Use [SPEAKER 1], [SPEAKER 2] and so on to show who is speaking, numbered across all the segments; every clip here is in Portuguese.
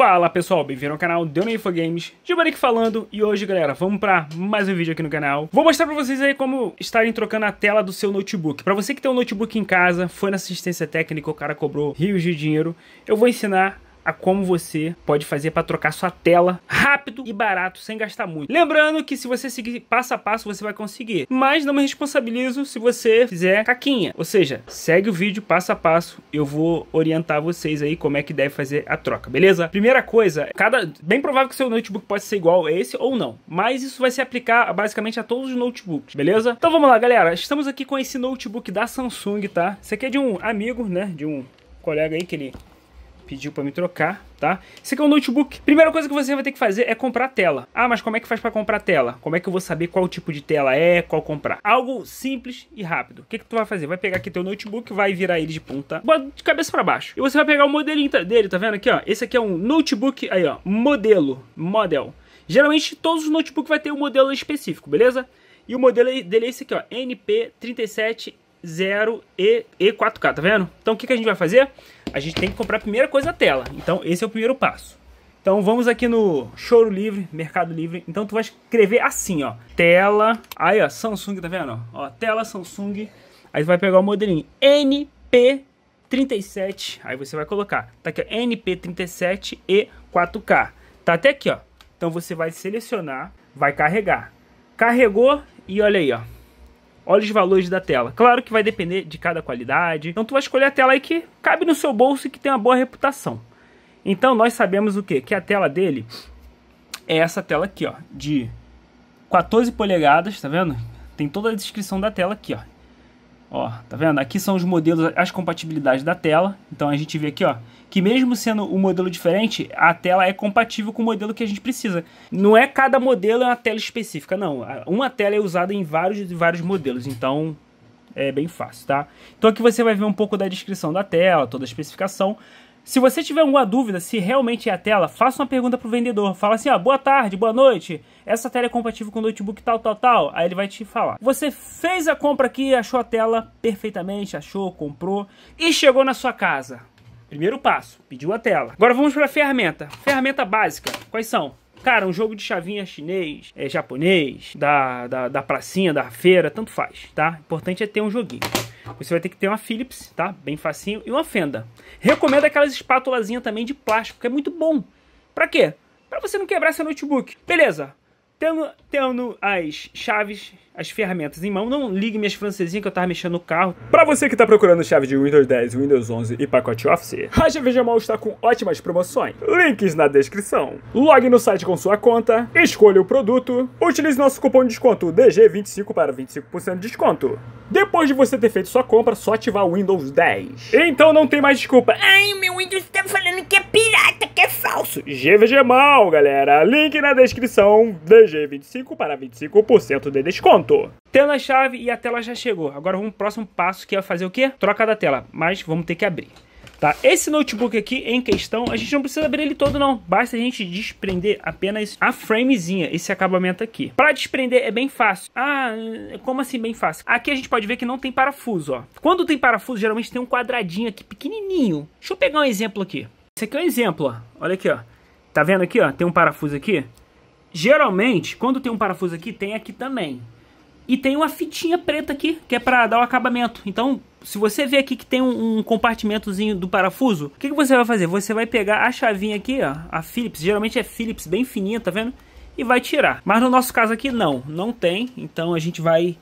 [SPEAKER 1] Fala pessoal, bem-vindo ao canal Deu na Info Games, Gilbaric falando e hoje galera, vamos para mais um vídeo aqui no canal. Vou mostrar para vocês aí como estarem trocando a tela do seu notebook. Para você que tem um notebook em casa, foi na assistência técnica, o cara cobrou rios de dinheiro, eu vou ensinar a como você pode fazer para trocar sua tela rápido e barato, sem gastar muito. Lembrando que se você seguir passo a passo, você vai conseguir. Mas não me responsabilizo se você fizer caquinha. Ou seja, segue o vídeo passo a passo. Eu vou orientar vocês aí como é que deve fazer a troca, beleza? Primeira coisa, cada bem provável que seu notebook pode ser igual a esse ou não. Mas isso vai se aplicar basicamente a todos os notebooks, beleza? Então vamos lá, galera. Estamos aqui com esse notebook da Samsung, tá? Esse aqui é de um amigo, né? De um colega aí que ele pediu para me trocar, tá? Esse aqui é um notebook. Primeira coisa que você vai ter que fazer é comprar tela. Ah, mas como é que faz para comprar tela? Como é que eu vou saber qual tipo de tela é, qual comprar? Algo simples e rápido. O que que tu vai fazer? Vai pegar aqui teu notebook, vai virar ele de ponta, de cabeça para baixo. E você vai pegar o modelinho dele, tá vendo aqui, ó? Esse aqui é um notebook, aí ó, modelo, model. Geralmente todos os notebooks vai ter um modelo específico, beleza? E o modelo dele é esse aqui, ó, NP37 0 e, e 4K, tá vendo? Então o que, que a gente vai fazer? a gente tem que comprar a primeira coisa a tela. Então esse é o primeiro passo. Então vamos aqui no Choro Livre, Mercado Livre. Então tu vai escrever assim, ó. Tela, aí ó, Samsung, tá vendo? Ó, tela Samsung. Aí vai pegar o modelinho NP37, aí você vai colocar. Tá aqui, ó, NP37 e 4K. Tá até aqui, ó. Então você vai selecionar, vai carregar. Carregou e olha aí, ó. Olha os valores da tela. Claro que vai depender de cada qualidade. Então tu vai escolher a tela aí que cabe no seu bolso e que tem uma boa reputação. Então nós sabemos o que? Que a tela dele é essa tela aqui, ó, de 14 polegadas, tá vendo? Tem toda a descrição da tela aqui, ó. Ó, tá vendo? Aqui são os modelos, as compatibilidades da tela. Então a gente vê aqui, ó, que mesmo sendo um modelo diferente, a tela é compatível com o modelo que a gente precisa. Não é cada modelo é uma tela específica, não. Uma tela é usada em vários, vários modelos, então é bem fácil, tá? Então aqui você vai ver um pouco da descrição da tela, toda a especificação. Se você tiver alguma dúvida se realmente é a tela, faça uma pergunta pro vendedor. Fala assim, ó, ah, boa tarde, boa noite, essa tela é compatível com o notebook tal, tal, tal. Aí ele vai te falar. Você fez a compra aqui, achou a tela perfeitamente, achou, comprou e chegou na sua casa. Primeiro passo, pediu a tela. Agora vamos para a ferramenta. Ferramenta básica, quais são? Cara, um jogo de chavinha chinês, é, japonês, da, da, da pracinha, da feira, tanto faz, tá? O importante é ter um joguinho. Você vai ter que ter uma Philips, tá? Bem facinho. E uma fenda. Recomendo aquelas espátulazinhas também de plástico, que é muito bom. Pra quê? Pra você não quebrar seu notebook. Beleza. Tendo, tendo as chaves, as ferramentas em mão, não ligue minhas francesinhas que eu tava mexendo no carro. Pra você que tá procurando chave de Windows 10, Windows 11 e pacote Office, a Mall está com ótimas promoções. Links na descrição. Logue no site com sua conta, escolha o produto, utilize nosso cupom de desconto DG25 para 25% de desconto depois de você ter feito sua compra, só ativar o Windows 10. Então não tem mais desculpa. Ai, meu Windows tá falando que é pirata, que é falso. GVG mal, galera. Link na descrição. dg 25 para 25% de desconto. Tendo a chave e a tela já chegou. Agora vamos pro próximo passo que é fazer o quê? Troca da tela, mas vamos ter que abrir. Tá? Esse notebook aqui em questão, a gente não precisa abrir ele todo não, basta a gente desprender apenas a framezinha, esse acabamento aqui. Para desprender é bem fácil. Ah, como assim bem fácil? Aqui a gente pode ver que não tem parafuso, ó. Quando tem parafuso, geralmente tem um quadradinho aqui pequenininho. Deixa eu pegar um exemplo aqui. Esse aqui é um exemplo, ó. Olha aqui, ó. Tá vendo aqui, ó? Tem um parafuso aqui. Geralmente, quando tem um parafuso aqui, tem aqui também. E tem uma fitinha preta aqui, que é para dar o acabamento. Então, se você vê aqui que tem um, um compartimentozinho do parafuso, o que, que você vai fazer? Você vai pegar a chavinha aqui, ó, a Phillips, geralmente é Phillips bem fininha, tá vendo? E vai tirar. Mas no nosso caso aqui, não, não tem. Então a gente vai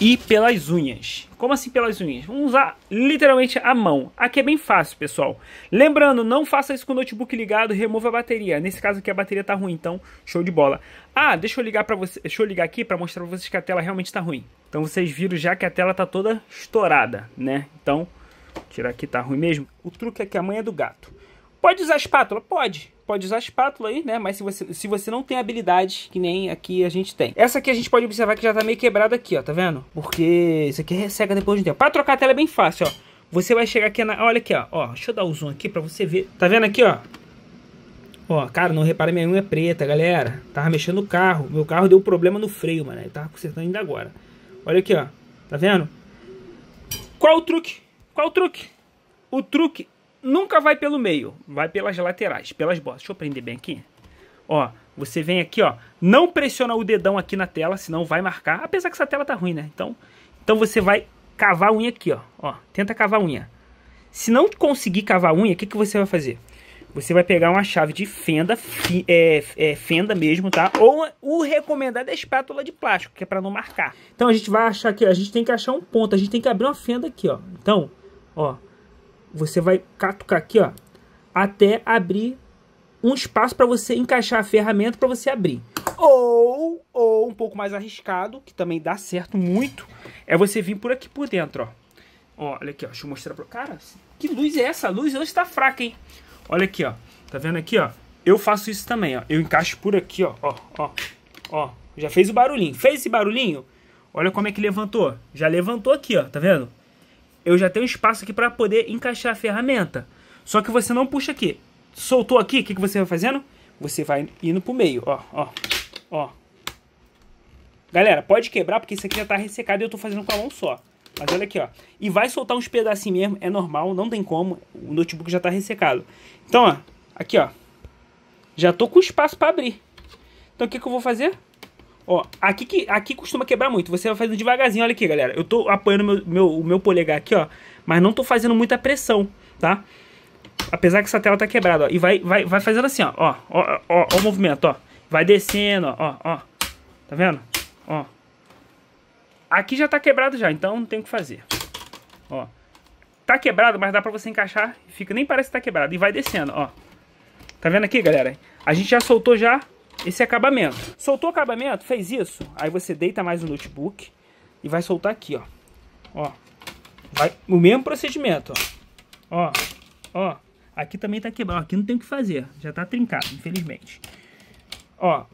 [SPEAKER 1] e pelas unhas. Como assim pelas unhas? Vamos usar literalmente a mão. Aqui é bem fácil, pessoal. Lembrando, não faça isso com o notebook ligado, remova a bateria. Nesse caso aqui a bateria tá ruim, então show de bola. Ah, deixa eu ligar para você, deixa eu ligar aqui para mostrar para vocês que a tela realmente está ruim. Então vocês viram já que a tela tá toda estourada, né? Então, tirar aqui tá ruim mesmo. O truque é que a mãe é do gato. Pode usar espátula? Pode pode usar espátula aí, né? Mas se você, se você não tem habilidade, que nem aqui a gente tem. Essa aqui a gente pode observar que já tá meio quebrada aqui, ó, tá vendo? Porque isso aqui é resseca depois de um tempo. Pra trocar a tela é bem fácil, ó. Você vai chegar aqui na... Olha aqui, ó. ó deixa eu dar o um zoom aqui pra você ver. Tá vendo aqui, ó? Ó, cara, não repara minha unha é preta, galera. Tava mexendo no carro. Meu carro deu problema no freio, mano. Eu tava consertando ainda agora. Olha aqui, ó. Tá vendo? Qual o truque? Qual o truque? O truque nunca vai pelo meio, vai pelas laterais, pelas bordas. Deixa eu prender bem aqui. Ó, você vem aqui, ó, não pressiona o dedão aqui na tela, senão vai marcar. Apesar que essa tela tá ruim, né? Então, então você vai cavar a unha aqui, ó. ó tenta cavar a unha. Se não conseguir cavar a unha, o que, que você vai fazer? Você vai pegar uma chave de fenda, fi, é, é, fenda mesmo, tá? Ou o recomendado é espátula de plástico, que é para não marcar. Então a gente vai achar que a gente tem que achar um ponto, a gente tem que abrir uma fenda aqui, ó. Então, ó, você vai catucar aqui, ó, até abrir um espaço para você encaixar a ferramenta para você abrir. Ou, ou um pouco mais arriscado, que também dá certo muito, é você vir por aqui por dentro, ó. Ó, olha aqui, ó. Deixa eu mostrar para Cara, que luz é essa? A luz hoje tá fraca, hein? Olha aqui, ó. Tá vendo aqui, ó? Eu faço isso também, ó. Eu encaixo por aqui, ó. Ó, ó. Ó. Já fez o barulhinho. Fez esse barulhinho? Olha como é que levantou. Já levantou aqui, ó. Tá vendo? eu já tenho espaço aqui para poder encaixar a ferramenta. Só que você não puxa aqui. Soltou aqui, o que, que você vai fazendo? Você vai indo pro meio, ó, ó, ó. Galera, pode quebrar porque isso aqui já tá ressecado e eu tô fazendo com a mão só. Mas olha aqui, ó. E vai soltar uns pedacinhos mesmo, é normal, não tem como. O notebook já tá ressecado. Então, ó, aqui, ó. Já tô com espaço para abrir. Então, o que, que eu vou fazer? Ó, aqui, que, aqui costuma quebrar muito. Você vai fazendo devagarzinho. Olha aqui, galera. Eu tô apoiando meu, meu, o meu polegar aqui, ó. Mas não tô fazendo muita pressão, tá? Apesar que essa tela tá quebrada, ó. E vai, vai, vai fazendo assim, ó. Ó, ó, ó, ó o movimento, ó. Vai descendo, ó, ó. Tá vendo? Ó. Aqui já tá quebrado já, então não tem o que fazer. Ó. Tá quebrado, mas dá pra você encaixar. Fica, nem parece que tá quebrado. E vai descendo, ó. Tá vendo aqui, galera? A gente já soltou já esse é acabamento. Soltou o acabamento, fez isso, aí você deita mais o notebook e vai soltar aqui, ó. Ó. Vai o mesmo procedimento, ó. Ó. Ó. Aqui também tá quebrado, aqui não tem o que fazer, já tá trincado, infelizmente. Ó.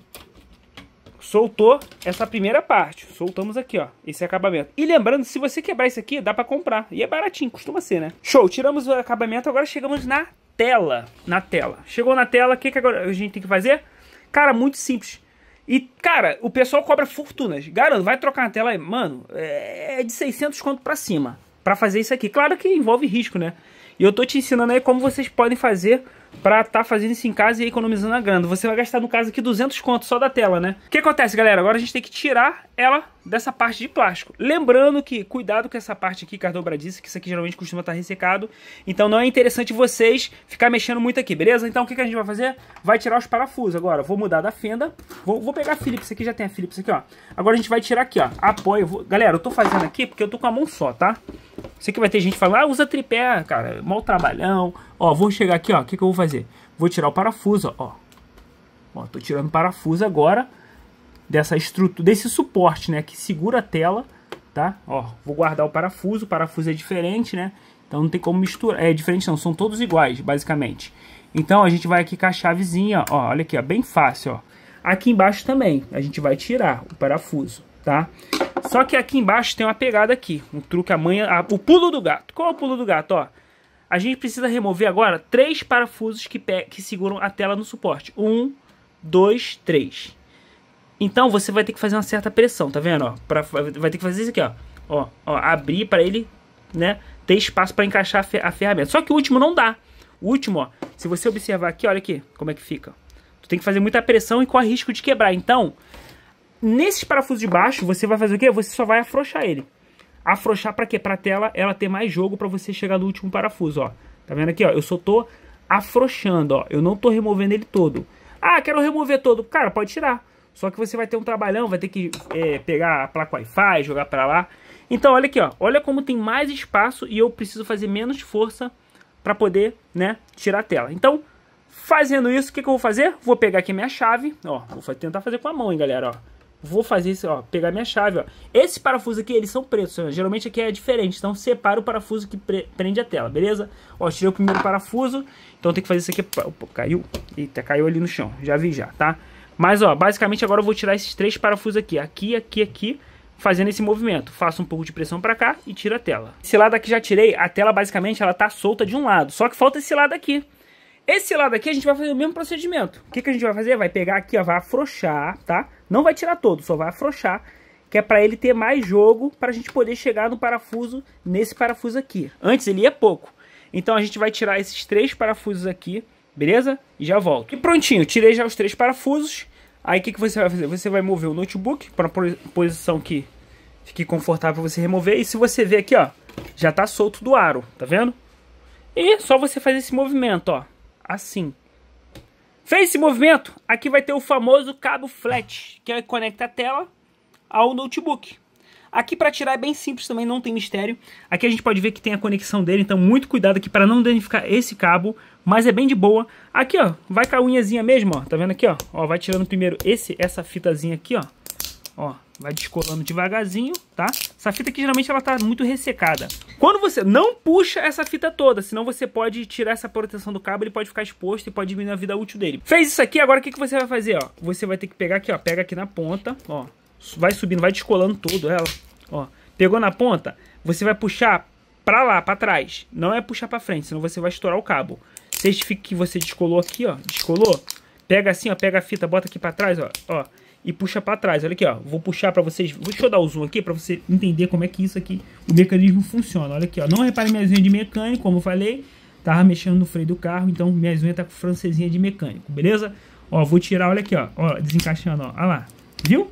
[SPEAKER 1] Soltou essa primeira parte, soltamos aqui, ó, esse é acabamento. E lembrando, se você quebrar isso aqui, dá para comprar. E é baratinho, costuma ser, né? Show, tiramos o acabamento, agora chegamos na tela. Na tela. Chegou na tela, o que, que agora a gente tem que fazer? Cara, muito simples. E, cara, o pessoal cobra fortunas. Garanto, vai trocar a tela aí. Mano, é de 600 conto pra cima para fazer isso aqui. Claro que envolve risco, né? E eu tô te ensinando aí como vocês podem fazer para tá fazendo isso em casa e economizando a grana. Você vai gastar, no caso aqui, 200 conto só da tela, né? O que acontece, galera? Agora a gente tem que tirar ela dessa parte de plástico. Lembrando que, cuidado com essa parte aqui, Cardobra disse, que isso aqui geralmente costuma estar tá ressecado, então não é interessante vocês ficar mexendo muito aqui, beleza? Então o que, que a gente vai fazer? Vai tirar os parafusos agora, vou mudar da fenda, vou, vou pegar a Philips aqui, já tem a Philips aqui, ó. Agora a gente vai tirar aqui, ó, apoio. Vou... Galera, eu tô fazendo aqui porque eu tô com a mão só, tá? Sei que vai ter gente falando, ah, usa tripé, cara, mal trabalhão. Ó, vou chegar aqui, ó, o que, que eu vou fazer? Vou tirar o parafuso, ó. Ó, tô tirando parafuso agora dessa estrutura, desse suporte, né, que segura a tela, tá? Ó, vou guardar o parafuso, o parafuso é diferente, né? Então não tem como misturar, é diferente não, são todos iguais, basicamente. Então a gente vai aqui com a chavezinha, ó, olha aqui, ó, bem fácil, ó. Aqui embaixo também, a gente vai tirar o parafuso, tá? Só que aqui embaixo tem uma pegada aqui, um truque amanhã, o pulo do gato. Qual é o pulo do gato, ó? A gente precisa remover agora três parafusos que, que seguram a tela no suporte. Um, dois, três. Então você vai ter que fazer uma certa pressão, tá vendo? Ó, pra, vai ter que fazer isso aqui, ó. Ó, ó abrir para ele, né? Ter espaço para encaixar a, fer a, ferramenta. Só que o último não dá. O último, ó, se você observar aqui, olha aqui como é que fica. Tu tem que fazer muita pressão e corre risco de quebrar. Então, nesses parafusos de baixo, você vai fazer o quê? Você só vai afrouxar ele. Afrouxar para quê? Para tela ela ter mais jogo para você chegar no último parafuso, ó. Tá vendo aqui, ó? Eu só tô afrouxando, ó. Eu não tô removendo ele todo. Ah, quero remover todo. Cara, pode tirar. Só que você vai ter um trabalhão, vai ter que é, pegar a placa Wi-Fi, jogar para lá. Então, olha aqui, ó. Olha como tem mais espaço e eu preciso fazer menos força para poder, né, tirar a tela. Então, fazendo isso, o que, que eu vou fazer? Vou pegar aqui minha chave, ó. Vou tentar fazer com a mão, hein, galera, ó. Vou fazer isso, ó, pegar minha chave, ó. Esses parafusos aqui, eles são pretos, né? geralmente aqui é diferente, então separa o parafuso que prende a tela, beleza? Ó, tirei o primeiro parafuso, então tem que fazer isso aqui, opa, caiu, eita, caiu ali no chão, já vi já, tá? Mas, ó, basicamente agora eu vou tirar esses três parafusos aqui. Aqui, aqui, aqui fazendo esse movimento. Faço um pouco de pressão para cá e tiro a tela. Esse lado aqui já tirei, a tela basicamente ela tá solta de um lado, só que falta esse lado aqui. Esse lado aqui a gente vai fazer o mesmo procedimento. O que, que a gente vai fazer? Vai pegar aqui, ó, vai afrouxar, tá? Não vai tirar todo, só vai afrouxar, que é para ele ter mais jogo para a gente poder chegar no parafuso, nesse parafuso aqui. Antes ele ia pouco. Então a gente vai tirar esses três parafusos aqui, beleza? E já volto. E prontinho, tirei já os três parafusos. Aí o que, que você vai fazer? Você vai mover o notebook para posição que fique confortável para você remover. E se você ver aqui, ó, já tá solto do aro, tá vendo? E só você fazer esse movimento, ó, assim. Fez esse movimento, aqui vai ter o famoso cabo flat, que é conecta a tela ao notebook. Aqui para tirar é bem simples também, não tem mistério. Aqui a gente pode ver que tem a conexão dele, então muito cuidado aqui para não danificar esse cabo, mas é bem de boa. Aqui, ó, vai com a unhazinha mesmo, ó, tá vendo aqui, ó? Ó, vai tirando primeiro esse, essa fitazinha aqui, ó. Ó, vai descolando devagarzinho, tá? Essa fita aqui geralmente ela tá muito ressecada. Quando você não puxa essa fita toda, senão você pode tirar essa proteção do cabo, ele pode ficar exposto e pode diminuir a vida útil dele. Fez isso aqui, agora o que, que você vai fazer, ó? Você vai ter que pegar aqui, ó, pega aqui na ponta, ó. Vai subindo, vai descolando todo ela, ó. Pegou na ponta, você vai puxar pra lá, pra trás. Não é puxar pra frente, senão você vai estourar o cabo certifique que você descolou aqui, ó. Descolou. Pega assim, ó. Pega a fita, bota aqui para trás, ó. ó e puxa para trás. Olha aqui, ó. Vou puxar para vocês. Deixa eu dar o zoom aqui para você entender como é que isso aqui, o mecanismo funciona. Olha aqui, ó. Não repare minha unha de mecânico, como eu falei. Tava mexendo no freio do carro, então minha unha tá com francesinha de mecânico, beleza? Ó, vou tirar, olha aqui, ó. Ó, desencaixando, ó. Olha lá. Viu?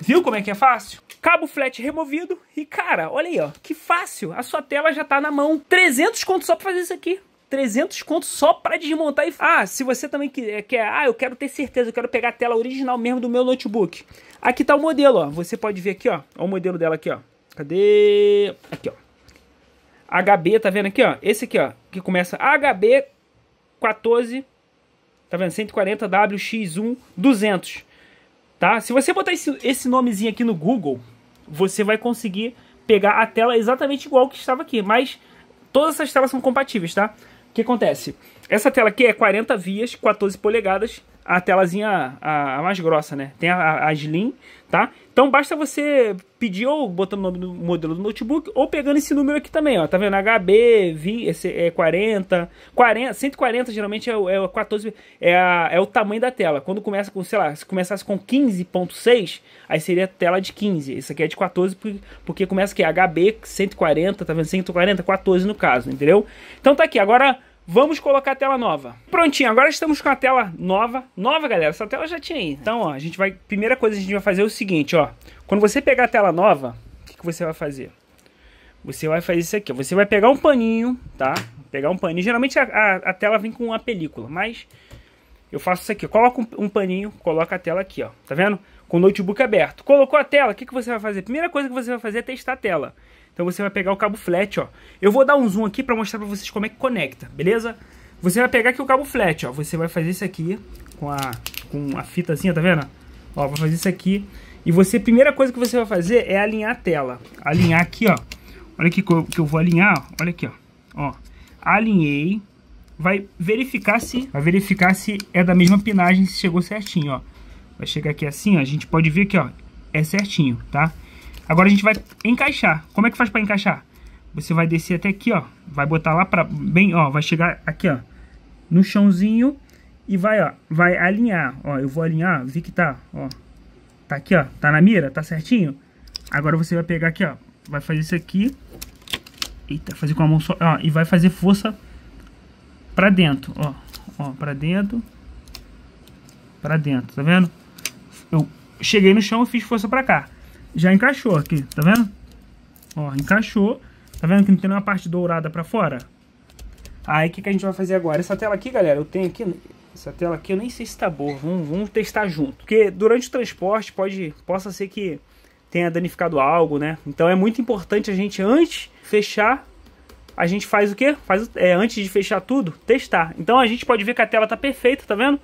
[SPEAKER 1] Viu como é que é fácil? Cabo flat removido e, cara, olha aí, ó. Que fácil. A sua tela já tá na mão. 300 conto só pra fazer isso aqui. 300 contos só para desmontar e... Ah, se você também eh, quer, Ah, eu quero ter certeza, eu quero pegar a tela original mesmo do meu notebook. Aqui tá o modelo, ó. Você pode ver aqui, ó. Olha o modelo dela aqui, ó. Cadê? Aqui, ó. HB, tá vendo aqui, ó? Esse aqui, ó. Que começa HB 14... Tá vendo? 140WX1 200. Tá? Se você botar esse, esse nomezinho aqui no Google, você vai conseguir pegar a tela exatamente igual que estava aqui. Mas todas essas telas são compatíveis, tá? O que acontece? Essa tela aqui é 40 vias, 14 polegadas, a telazinha a, a mais grossa, né? Tem a, a Slim, tá? Então basta você pedir ou botando o nome do modelo do notebook ou pegando esse número aqui também, ó. Tá vendo? HB, 20, esse é 40, 40, 140 geralmente é, é 14, é, a, é o tamanho da tela. Quando começa com, sei lá, se começasse com 15.6, aí seria tela de 15. Isso aqui é de 14 porque começa que é HB 140, tá vendo? 140, 14 no caso, entendeu? Então tá aqui, agora Vamos colocar a tela nova. Prontinho, agora estamos com a tela nova. Nova, galera, essa tela já tinha aí. Então, ó, a gente vai. Primeira coisa que a gente vai fazer é o seguinte, ó. Quando você pegar a tela nova, o que, que você vai fazer? Você vai fazer isso aqui. Você vai pegar um paninho, tá? Pegar um paninho. Geralmente a, a, a tela vem com uma película, mas eu faço isso aqui. Coloca um, um, paninho, coloca a tela aqui, ó. Tá vendo? Com o notebook aberto. Colocou a tela, o que, que você vai fazer? Primeira coisa que você vai fazer é testar a tela. Então você vai pegar o cabo flat, ó. Eu vou dar um zoom aqui para mostrar para vocês como é que conecta, beleza? Você vai pegar aqui o cabo flat, ó. Você vai fazer isso aqui com a, com a fitazinha, tá vendo? Ó, vou fazer isso aqui. E você, a primeira coisa que você vai fazer é alinhar a tela. Alinhar aqui, ó. Olha aqui que eu, que eu vou alinhar, ó. Olha aqui, ó. Ó, alinhei. Vai verificar se, vai verificar se é da mesma pinagem, se chegou certinho, ó. Vai chegar aqui assim, ó. A gente pode ver que, ó, é certinho, tá? Agora a gente vai encaixar. Como é que faz para encaixar? Você vai descer até aqui, ó. Vai botar lá para bem, ó, vai chegar aqui, ó, no chãozinho e vai, ó, vai alinhar, ó. Eu vou alinhar, vi que tá, ó. Tá aqui, ó, tá na mira, tá certinho? Agora você vai pegar aqui, ó, vai fazer isso aqui. Eita, fazer com a mão só, ó, e vai fazer força para dentro, ó. Ó, para dentro. Para dentro, tá vendo? Eu cheguei no chão e fiz força para cá já encaixou aqui, tá vendo? Ó, encaixou. Tá vendo que não tem nenhuma parte dourada pra fora? Aí o que, que a gente vai fazer agora? Essa tela aqui, galera, eu tenho aqui... Essa tela aqui eu nem sei se tá boa. Vamos, vamos testar junto. Porque durante o transporte pode, possa ser que tenha danificado algo, né? Então é muito importante a gente, antes fechar, a gente faz o quê? Faz, é, antes de fechar tudo, testar. Então a gente pode ver que a tela tá perfeita, tá vendo?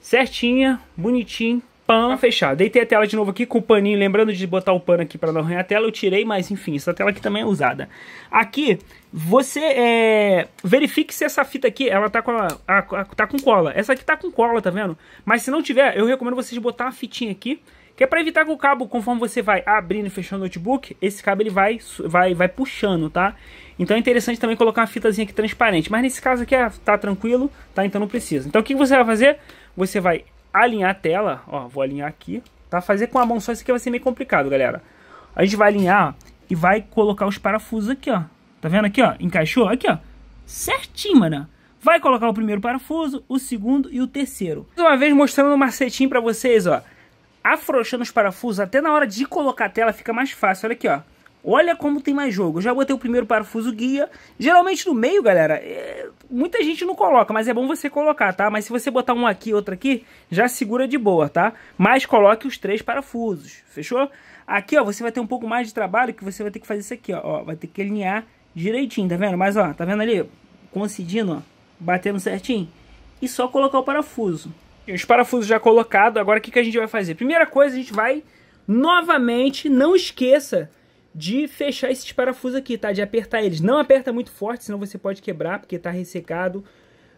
[SPEAKER 1] Certinha, bonitinho. Pã, tá fechar. Deitei a tela de novo aqui com o paninho, lembrando de botar o pano aqui para não arranhar a tela. Eu tirei, mas enfim, essa tela aqui também é usada. Aqui, você é, verifique se essa fita aqui, ela tá com, a, a, a, tá com cola. Essa aqui tá com cola, tá vendo? Mas se não tiver, eu recomendo vocês botar uma fitinha aqui, que é para evitar que o cabo, conforme você vai abrindo e fechando o notebook, esse cabo ele vai, vai, vai puxando, tá? Então é interessante também colocar uma fitazinha aqui transparente. Mas nesse caso aqui ah, tá tranquilo, tá? Então não precisa. Então o que você vai fazer? Você vai alinhar a tela, ó, vou alinhar aqui, tá? Fazer com a mão só isso aqui vai ser meio complicado, galera. A gente vai alinhar e vai colocar os parafusos aqui, ó. Tá vendo aqui, ó? Encaixou? Aqui, ó. Certinho, mano. Vai colocar o primeiro parafuso, o segundo e o terceiro. Mais uma vez mostrando um macetinho pra vocês, ó. Afrouxando os parafusos, até na hora de colocar a tela fica mais fácil. Olha aqui, ó. Olha como tem mais jogo. Eu já botei o primeiro parafuso guia. Geralmente no meio, galera, é... muita gente não coloca, mas é bom você colocar, tá? Mas se você botar um aqui e outro aqui, já segura de boa, tá? Mas coloque os três parafusos, fechou? Aqui, ó, você vai ter um pouco mais de trabalho, que você vai ter que fazer isso aqui, ó. vai ter que alinhar direitinho, tá vendo? Mas, ó, tá vendo ali? Coincidindo, ó, batendo certinho. E só colocar o parafuso. E os parafusos já colocados, agora o que, que a gente vai fazer? Primeira coisa, a gente vai, novamente, não esqueça de fechar esses parafusos aqui, tá? De apertar eles. Não aperta muito forte, senão você pode quebrar, porque tá ressecado.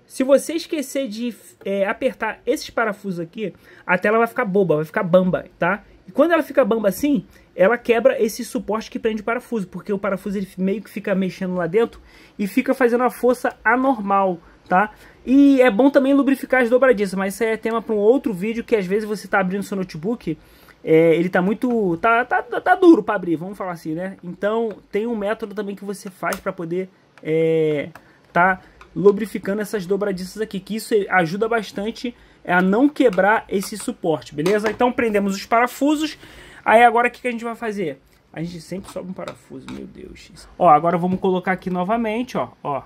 [SPEAKER 1] Se você esquecer de é, apertar esses parafusos aqui, a tela vai ficar boba, vai ficar bamba, tá? E quando ela fica bamba assim, ela quebra esse suporte que prende o parafuso, porque o parafuso ele meio que fica mexendo lá dentro e fica fazendo uma força anormal, tá? E é bom também lubrificar as dobradiças, mas isso aí é tema para um outro vídeo que às vezes você está abrindo seu notebook é, ele tá muito. Tá, tá, tá, tá duro para abrir, vamos falar assim, né? Então tem um método também que você faz para poder é, tá lubrificando essas dobradiças aqui, que isso ajuda bastante a não quebrar esse suporte, beleza? Então prendemos os parafusos. Aí agora o que, que a gente vai fazer? A gente sempre sobe um parafuso, meu Deus. Ó, agora vamos colocar aqui novamente, ó, ó.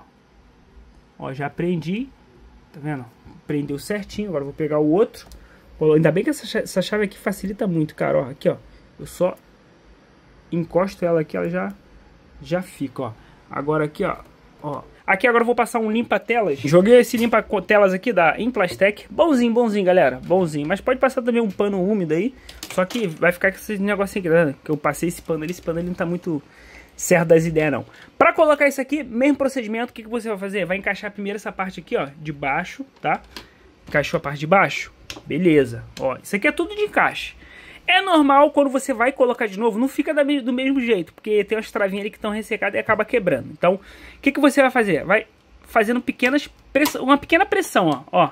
[SPEAKER 1] Ó, já prendi, tá vendo? Prendeu certinho, agora vou pegar o outro. Ainda bem que essa, essa chave aqui facilita muito, cara. Ó, aqui, ó. Eu só encosto ela aqui, ela já, já fica, ó. Agora aqui, ó. ó. Aqui agora eu vou passar um limpa-telas. Joguei esse limpa-telas aqui da Implastec. Bonzinho, bonzinho, galera. Bonzinho. Mas pode passar também um pano úmido aí. Só que vai ficar com esse negócio aqui, né? Que eu passei esse pano ali. Esse pano ali não tá muito certo das ideias, não. Pra colocar isso aqui, mesmo procedimento, o que, que você vai fazer? Vai encaixar primeiro essa parte aqui, ó, de baixo, tá? Encaixou a parte de baixo. Beleza. Ó, isso aqui é tudo de encaixe. É normal quando você vai colocar de novo, não fica do mesmo jeito, porque tem umas travinhas ali que estão ressecadas e acaba quebrando. Então, o que, que você vai fazer? Vai fazendo pequenas pressão, uma pequena pressão, ó, ó.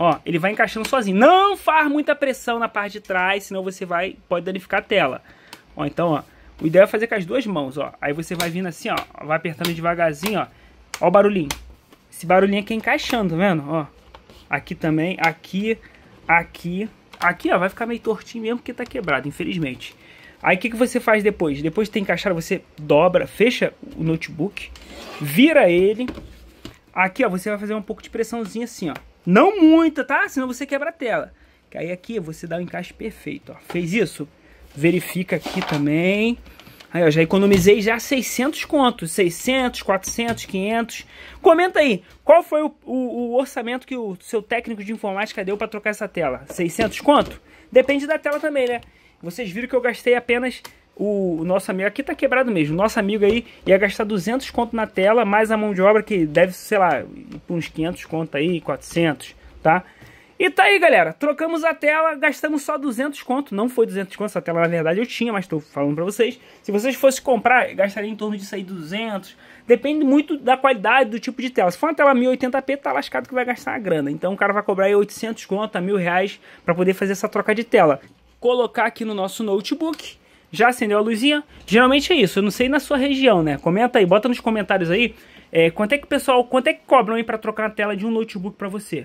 [SPEAKER 1] Ó, ele vai encaixando sozinho. Não faz muita pressão na parte de trás, senão você vai pode danificar a tela. Ó, então, ó, o ideal é fazer com as duas mãos, ó. Aí você vai vindo assim, ó, vai apertando devagarzinho, ó. Ó o barulhinho. Esse barulhinho aqui é encaixando, tá vendo? Ó. Aqui também, aqui aqui. Aqui, ó, vai ficar meio tortinho mesmo porque tá quebrado, infelizmente. Aí o que, que você faz depois? Depois de ter encaixado, você dobra, fecha o notebook, vira ele. Aqui, ó, você vai fazer um pouco de pressãozinha assim, ó. Não muita, tá? Senão você quebra a tela. Que aí aqui você dá o um encaixe perfeito, ó. Fez isso? Verifica aqui também. Aí eu já economizei já 600 contos, 600, 400, 500. Comenta aí, qual foi o, o, o orçamento que o seu técnico de informática deu para trocar essa tela? 600 conto? Depende da tela também, né? Vocês viram que eu gastei apenas o nosso amigo aqui tá quebrado mesmo. Nosso amigo aí ia gastar 200 conto na tela, mais a mão de obra que deve, sei lá, uns 500 conto aí, 400, tá? E tá aí, galera. Trocamos a tela, gastamos só 200 conto. Não foi 200 conto, essa tela na verdade eu tinha, mas estou falando para vocês. Se vocês fossem comprar, gastaria em torno disso aí 200. Depende muito da qualidade, do tipo de tela. Se for uma tela 1080p, tá lascado que vai gastar uma grana. Então o cara vai cobrar aí 800 conto, a mil reais, para poder fazer essa troca de tela. Colocar aqui no nosso notebook. Já acendeu a luzinha? Geralmente é isso. Eu não sei na sua região, né? Comenta aí, bota nos comentários aí. É, quanto é que pessoal, quanto é que cobram aí para trocar a tela de um notebook para você?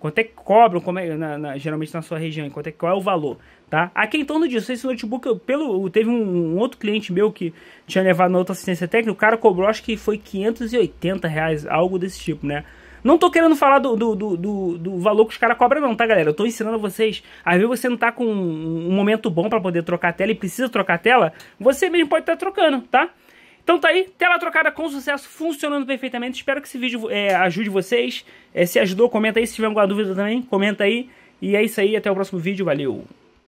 [SPEAKER 1] Quanto é que cobram, como é, na, na, geralmente na sua região, quanto é, qual é o valor, tá? Aqui em torno disso, esse notebook, pelo, teve um, um, outro cliente meu que tinha levado na outra assistência técnica, o cara cobrou, acho que foi 580 reais, algo desse tipo, né? Não tô querendo falar do, do, do, do, do valor que os caras cobram não, tá, galera? Eu tô ensinando vocês, às vezes você não tá com um, um momento bom para poder trocar a tela e precisa trocar a tela, você mesmo pode estar tá trocando, tá? Então tá aí, tela trocada com sucesso, funcionando perfeitamente. Espero que esse vídeo é, ajude vocês. É, se ajudou, comenta aí. Se tiver alguma dúvida também, comenta aí. E é isso aí, até o próximo vídeo. Valeu!